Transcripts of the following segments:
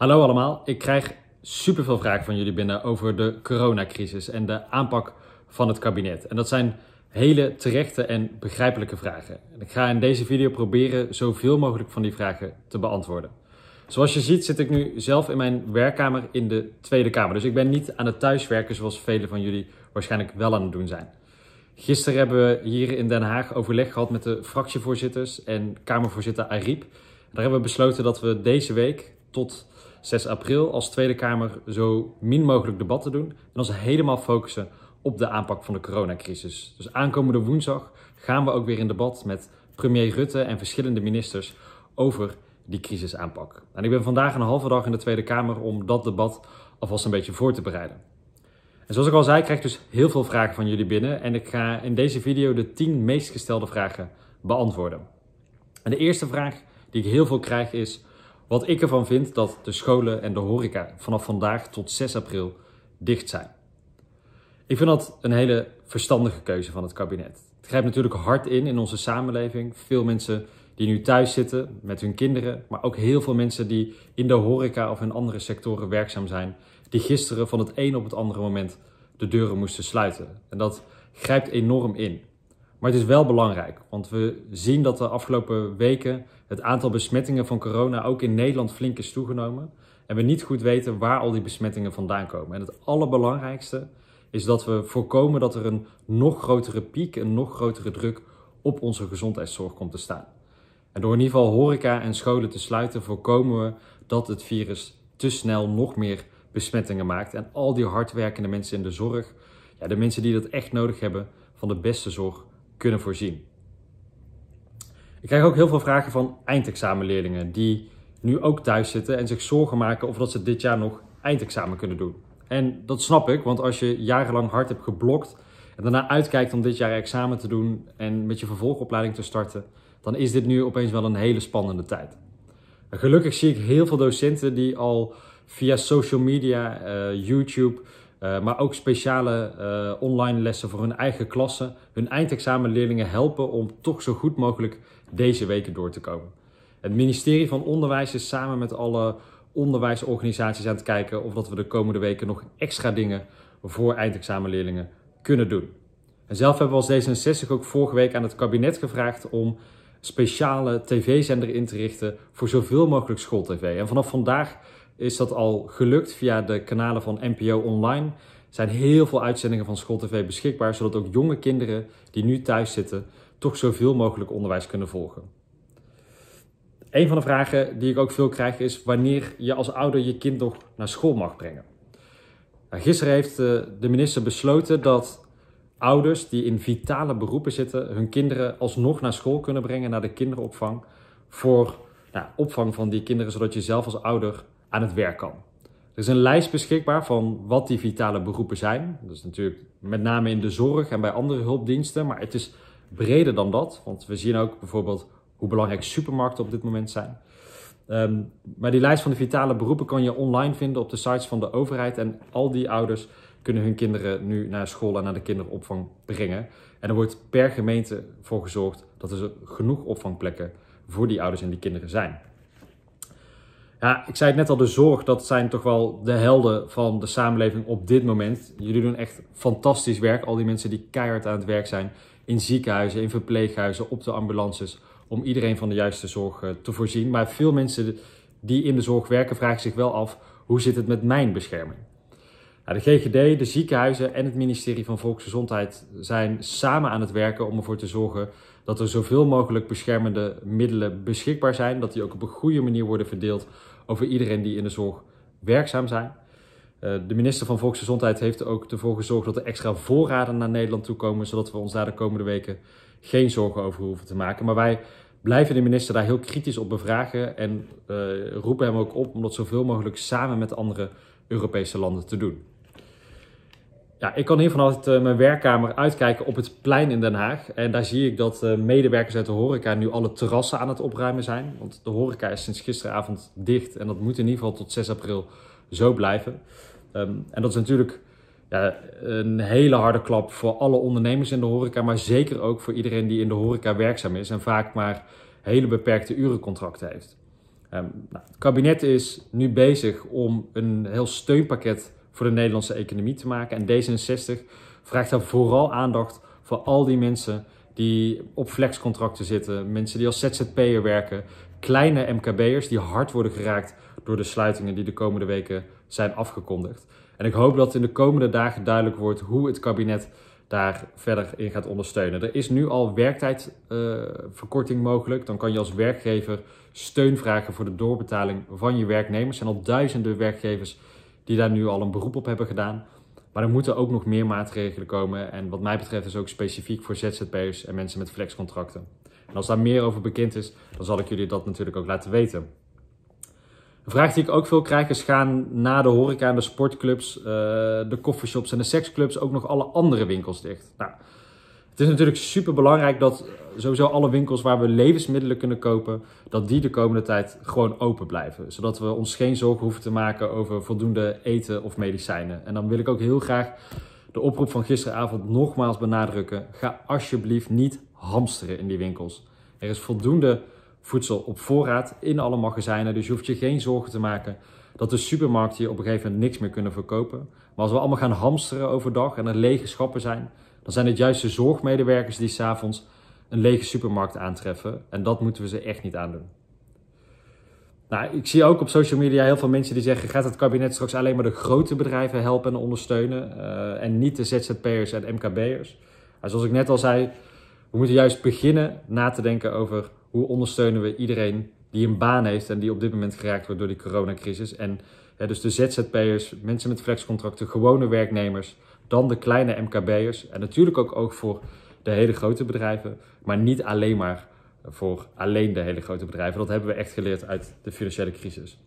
Hallo allemaal, ik krijg superveel vragen van jullie binnen over de coronacrisis en de aanpak van het kabinet. En dat zijn hele terechte en begrijpelijke vragen. ik ga in deze video proberen zoveel mogelijk van die vragen te beantwoorden. Zoals je ziet zit ik nu zelf in mijn werkkamer in de Tweede Kamer. Dus ik ben niet aan het thuiswerken zoals velen van jullie waarschijnlijk wel aan het doen zijn. Gisteren hebben we hier in Den Haag overleg gehad met de fractievoorzitters en Kamervoorzitter Ariep. daar hebben we besloten dat we deze week tot 6 april als Tweede Kamer zo min mogelijk debat te doen en ons helemaal focussen op de aanpak van de coronacrisis. Dus aankomende woensdag gaan we ook weer in debat met premier Rutte en verschillende ministers over die crisisaanpak. En ik ben vandaag een halve dag in de Tweede Kamer om dat debat alvast een beetje voor te bereiden. En zoals ik al zei, krijg ik dus heel veel vragen van jullie binnen en ik ga in deze video de 10 meest gestelde vragen beantwoorden. En de eerste vraag die ik heel veel krijg is: wat ik ervan vind dat de scholen en de horeca vanaf vandaag tot 6 april dicht zijn. Ik vind dat een hele verstandige keuze van het kabinet. Het grijpt natuurlijk hard in in onze samenleving. Veel mensen die nu thuis zitten met hun kinderen, maar ook heel veel mensen die in de horeca of in andere sectoren werkzaam zijn, die gisteren van het een op het andere moment de deuren moesten sluiten. En dat grijpt enorm in. Maar het is wel belangrijk, want we zien dat de afgelopen weken het aantal besmettingen van corona ook in Nederland flink is toegenomen. En we niet goed weten waar al die besmettingen vandaan komen. En het allerbelangrijkste is dat we voorkomen dat er een nog grotere piek, een nog grotere druk op onze gezondheidszorg komt te staan. En door in ieder geval horeca en scholen te sluiten, voorkomen we dat het virus te snel nog meer besmettingen maakt. En al die hardwerkende mensen in de zorg, ja, de mensen die dat echt nodig hebben, van de beste zorg kunnen voorzien. Ik krijg ook heel veel vragen van eindexamenleerlingen die nu ook thuis zitten en zich zorgen maken of dat ze dit jaar nog eindexamen kunnen doen. En dat snap ik, want als je jarenlang hard hebt geblokt en daarna uitkijkt om dit jaar examen te doen en met je vervolgopleiding te starten, dan is dit nu opeens wel een hele spannende tijd. gelukkig zie ik heel veel docenten die al via social media, eh, YouTube, eh, maar ook speciale eh, online lessen voor hun eigen klassen, Hun eindexamenleerlingen helpen om toch zo goed mogelijk deze weken door te komen. Het ministerie van Onderwijs is samen met alle onderwijsorganisaties aan het kijken of dat we de komende weken nog extra dingen voor eindexamenleerlingen kunnen doen. En zelf hebben we als D66 ook vorige week aan het kabinet gevraagd om speciale tv-zender in te richten voor zoveel mogelijk schooltv. En vanaf vandaag is dat al gelukt via de kanalen van NPO Online. zijn heel veel uitzendingen van SchoolTV TV beschikbaar, zodat ook jonge kinderen die nu thuis zitten toch zoveel mogelijk onderwijs kunnen volgen. Een van de vragen die ik ook veel krijg is wanneer je als ouder je kind nog naar school mag brengen. Nou, gisteren heeft eh, de minister besloten dat ouders die in vitale beroepen zitten hun kinderen alsnog naar school kunnen brengen, naar de kinderopvang, voor nou, opvang van die kinderen, zodat je zelf als ouder aan het werk kan. Er is een lijst beschikbaar van wat die vitale beroepen zijn. Dat is natuurlijk met name in de zorg en bij andere hulpdiensten, maar het is breder dan dat. Want we zien ook bijvoorbeeld hoe belangrijk supermarkten op dit moment zijn. Ehm, maar die lijst van de vitale beroepen kan je online vinden op de sites van de overheid. En al die ouders kunnen hun kinderen nu naar school en naar de kinderopvang brengen. En er wordt per gemeente voor gezorgd dat er genoeg opvangplekken voor die ouders en die kinderen zijn. Ja, ik zei het net al, de zorg, dat zijn toch wel de helden van de samenleving op dit moment. Jullie doen echt fantastisch werk. Al die mensen die keihard aan het werk zijn in ziekenhuizen, in verpleeghuizen, op de ambulances. Om iedereen van de juiste zorg eh, te voorzien. Maar veel mensen die in de zorg werken vragen zich wel af, hoe zit het met mijn bescherming? Nou, de GGD, de ziekenhuizen en het ministerie van Volksgezondheid zijn samen aan het werken om ervoor te zorgen dat er zoveel mogelijk beschermende middelen beschikbaar zijn. Dat die ook op een goede manier worden verdeeld over iedereen die in de zorg werkzaam zijn. Eh, de minister van Volksgezondheid heeft er ook ervoor gezorgd dat er extra voorraden naar Nederland toe komen, zodat we ons daar de komende weken geen zorgen over hoeven te maken. Maar wij blijven de minister daar heel kritisch op bevragen en eh, roepen hem ook op om dat zoveel mogelijk samen met andere Europese landen te doen. Ja, ik kan hier vanuit eh, mijn werkkamer uitkijken op het plein in Den Haag. En daar zie ik dat eh, medewerkers uit de horeca nu alle terrassen aan het opruimen zijn. Want de horeca is sinds gisteravond dicht. En dat moet in ieder geval tot 6 april zo blijven. Ehm, en dat is natuurlijk ja, een hele harde klap voor alle ondernemers in de horeca. Maar zeker ook voor iedereen die in de horeca werkzaam is. En vaak maar hele beperkte urencontracten heeft. Ehm, nou, het kabinet is nu bezig om een heel steunpakket voor de Nederlandse economie te maken. En D66 vraagt daar vooral aandacht voor al die mensen die op flexcontracten zitten, mensen die als ZZP'er werken, kleine MKB'ers die hard worden geraakt door de sluitingen die de komende weken zijn afgekondigd. En ik hoop dat in de komende dagen duidelijk wordt hoe het kabinet daar verder in gaat ondersteunen. Er is nu al werktijdverkorting eh, mogelijk. Dan kan je als werkgever steun vragen voor de doorbetaling van je werknemers. Er zijn al duizenden werkgevers die daar nu al een beroep op hebben gedaan. Maar er moeten ook nog meer maatregelen komen. En wat mij betreft is ook specifiek voor ZZP'ers en mensen met flexcontracten. En als daar meer over bekend is, dan zal ik jullie dat natuurlijk ook laten weten. Een vraag die ik ook veel krijg is: gaan na de horeca en de sportclubs, eh, de coffeeshops en de seksclubs ook nog alle andere winkels dicht? Nou, het is natuurlijk super belangrijk dat sowieso alle winkels waar we levensmiddelen kunnen kopen, dat die de komende tijd gewoon open blijven. Zodat we ons geen zorgen hoeven te maken over voldoende eten of medicijnen. En dan wil ik ook heel graag de oproep van gisteravond nogmaals benadrukken. Ga alsjeblieft niet hamsteren in die winkels. Er is voldoende voedsel op voorraad in alle magazijnen, dus je hoeft je geen zorgen te maken dat de supermarkten je op een gegeven moment niks meer kunnen verkopen. Maar als we allemaal gaan hamsteren overdag en er lege schappen zijn, dan zijn het juist de zorgmedewerkers die s'avonds een lege supermarkt aantreffen. En dat moeten we ze echt niet aandoen. Nou, ik zie ook op social media heel veel mensen die zeggen: gaat het kabinet straks alleen maar de grote bedrijven helpen en ondersteunen eh, en niet de ZZP'ers en MKB'ers? Maar nou, zoals ik net al zei, we moeten juist beginnen na te denken over hoe ondersteunen we iedereen die een baan heeft en die op dit moment geraakt wordt door die coronacrisis. En dus de ZZP'ers, mensen met flexcontracten, gewone werknemers, dan de kleine MKB'ers. En natuurlijk ook, ook voor de hele grote bedrijven, maar niet alleen maar voor alleen de hele grote bedrijven. Dat hebben we echt geleerd uit de financiële crisis.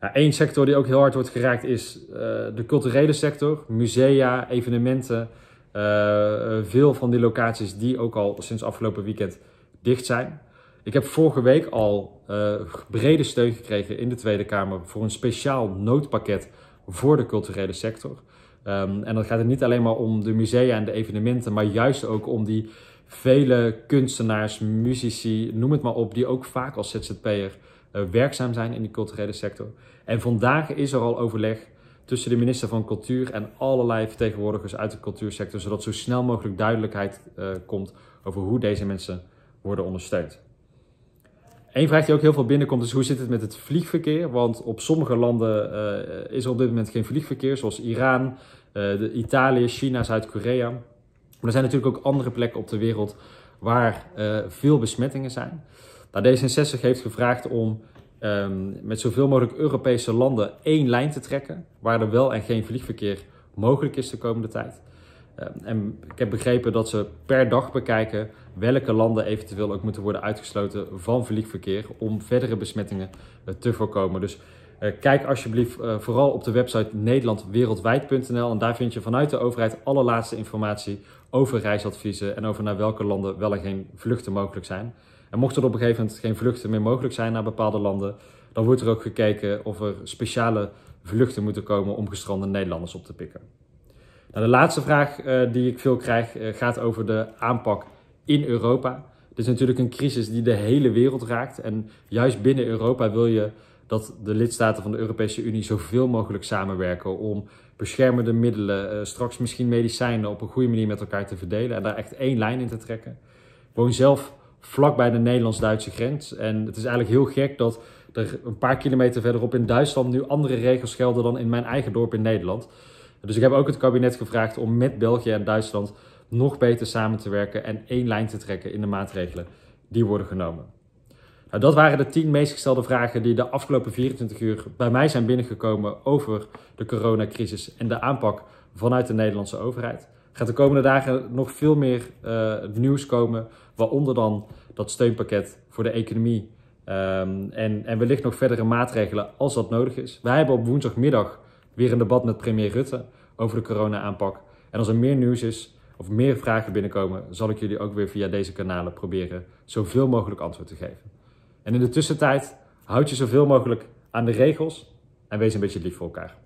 Nou, Eén sector die ook heel hard wordt geraakt is eh, de culturele sector. Musea, evenementen, eh, veel van die locaties die ook al sinds afgelopen weekend dicht zijn. Ik heb vorige week al eh, brede steun gekregen in de Tweede Kamer voor een speciaal noodpakket voor de culturele sector. Ehm, en dan gaat het niet alleen maar om de musea en de evenementen, maar juist ook om die vele kunstenaars, muzici, noem het maar op, die ook vaak als ZZP'er eh, werkzaam zijn in die culturele sector. En vandaag is er al overleg tussen de minister van Cultuur en allerlei vertegenwoordigers uit de cultuursector, zodat zo snel mogelijk duidelijkheid eh, komt over hoe deze mensen worden ondersteund. Eén vraag die ook heel veel binnenkomt is hoe zit het met het vliegverkeer? Want op sommige landen eh, is er op dit moment geen vliegverkeer, zoals Iran, eh, de Italië, China, Zuid-Korea. Maar er zijn natuurlijk ook andere plekken op de wereld waar eh, veel besmettingen zijn. Nou, D66 heeft gevraagd om ehm, met zoveel mogelijk Europese landen één lijn te trekken, waar er wel en geen vliegverkeer mogelijk is de komende tijd. Eh, en ik heb begrepen dat ze per dag bekijken welke landen eventueel ook moeten worden uitgesloten van vliegverkeer om verdere besmettingen eh, te voorkomen. Dus eh, kijk alsjeblieft vooral op de website nederlandwereldwijd.nl en daar vind je vanuit de overheid alle laatste informatie over reisadviezen en over naar welke landen wel en geen vluchten mogelijk zijn. En mocht er op een gegeven moment geen vluchten meer mogelijk zijn naar bepaalde landen, dan wordt er ook gekeken of er speciale vluchten moeten komen om gestrande Nederlanders op te pikken. Nou, de laatste vraag eh, die ik veel krijg eh, gaat over de aanpak in Europa. Dit is natuurlijk een crisis die de hele wereld raakt. En juist binnen Europa wil je dat de lidstaten van de Europese Unie zoveel mogelijk samenwerken om beschermende middelen, eh, straks misschien medicijnen op een goede manier met elkaar te verdelen en daar echt één lijn in te trekken. Ik woon zelf vlakbij de Nederlands-Duitse grens en het is eigenlijk heel gek dat er een paar kilometer verderop in Duitsland nu andere regels gelden dan in mijn eigen dorp in Nederland. Dus ik heb ook het kabinet gevraagd om met België en Duitsland nog beter samen te werken en één lijn te trekken in de maatregelen die worden genomen. Nou, dat waren de tien meest gestelde vragen die de afgelopen 24 uur bij mij zijn binnengekomen over de coronacrisis en de aanpak vanuit de Nederlandse overheid. Gaat de komende dagen nog veel meer eh, nieuws komen, waaronder dan dat steunpakket voor de economie ehm, en, en wellicht nog verdere maatregelen als dat nodig is. Wij hebben op woensdagmiddag Weer een debat met premier Rutte over de corona-aanpak. En als er meer nieuws is of meer vragen binnenkomen, zal ik jullie ook weer via deze kanalen proberen zoveel mogelijk antwoord te geven. En in de tussentijd houd je zoveel mogelijk aan de regels en wees een beetje lief voor elkaar.